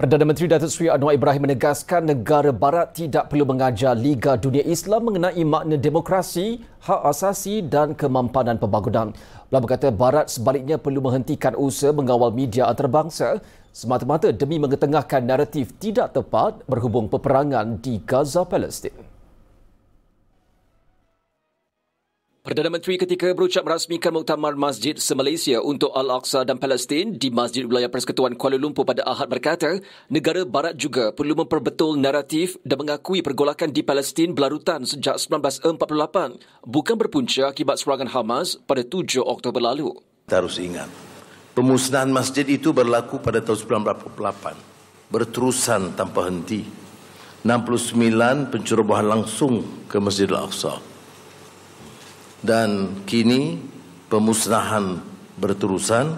Perdana Menteri Datuk Sri Anwar Ibrahim menegaskan negara barat tidak perlu mengajar Liga Dunia Islam mengenai makna demokrasi, hak asasi dan kemampanan pembangunan. Beliau berkata barat sebaliknya perlu menghentikan usaha mengawal media antarabangsa semata-mata demi mengetengahkan naratif tidak tepat berhubung peperangan di Gaza Palestin. Perdana Menteri ketika berucap merasmikan Muktamar Masjid Semalaysia untuk Al-Aqsa dan Palestin di Masjid Wilayah Persekutuan Kuala Lumpur pada Ahad berkata, negara barat juga perlu memperbetul naratif dan mengakui pergolakan di Palestin berlarutan sejak 1948 bukan berpunca akibat serangan Hamas pada 7 Oktober lalu. Kita harus ingat, pemusnahan masjid itu berlaku pada tahun 1948 berterusan tanpa henti. 69 pencerobohan langsung ke Masjid Al-Aqsa dan kini pemusnahan berterusan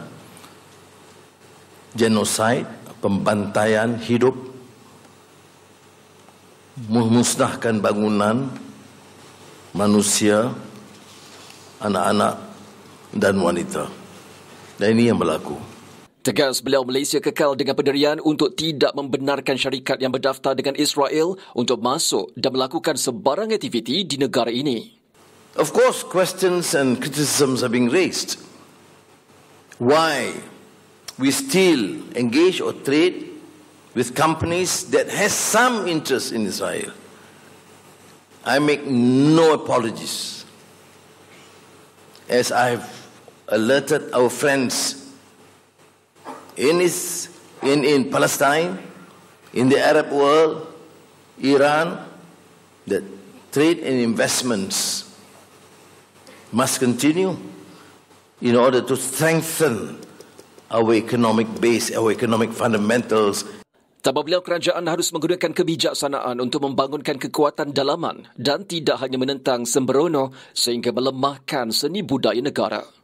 genosida pembantaian hidup memusnahkan bangunan manusia anak-anak dan wanita dan ini yang berlaku Tegas beliau Malaysia kekal dengan pendirian untuk tidak membenarkan syarikat yang berdaftar dengan Israel untuk masuk dan melakukan sebarang aktiviti di negara ini. Of course, questions and criticisms are being raised. Why we still engage or trade with companies that has some interest in Israel. I make no apologies. As I have alerted our friends in, his, in, in Palestine, in the Arab world, Iran, that trade and investments must continue in order to strengthen our economic base, our economic fundamentals. Tambah beliau, kerajaan harus menggunakan kebijaksanaan untuk membangunkan kekuatan dalaman dan tidak hanya menentang sembrono sehingga melemahkan seni budaya negara.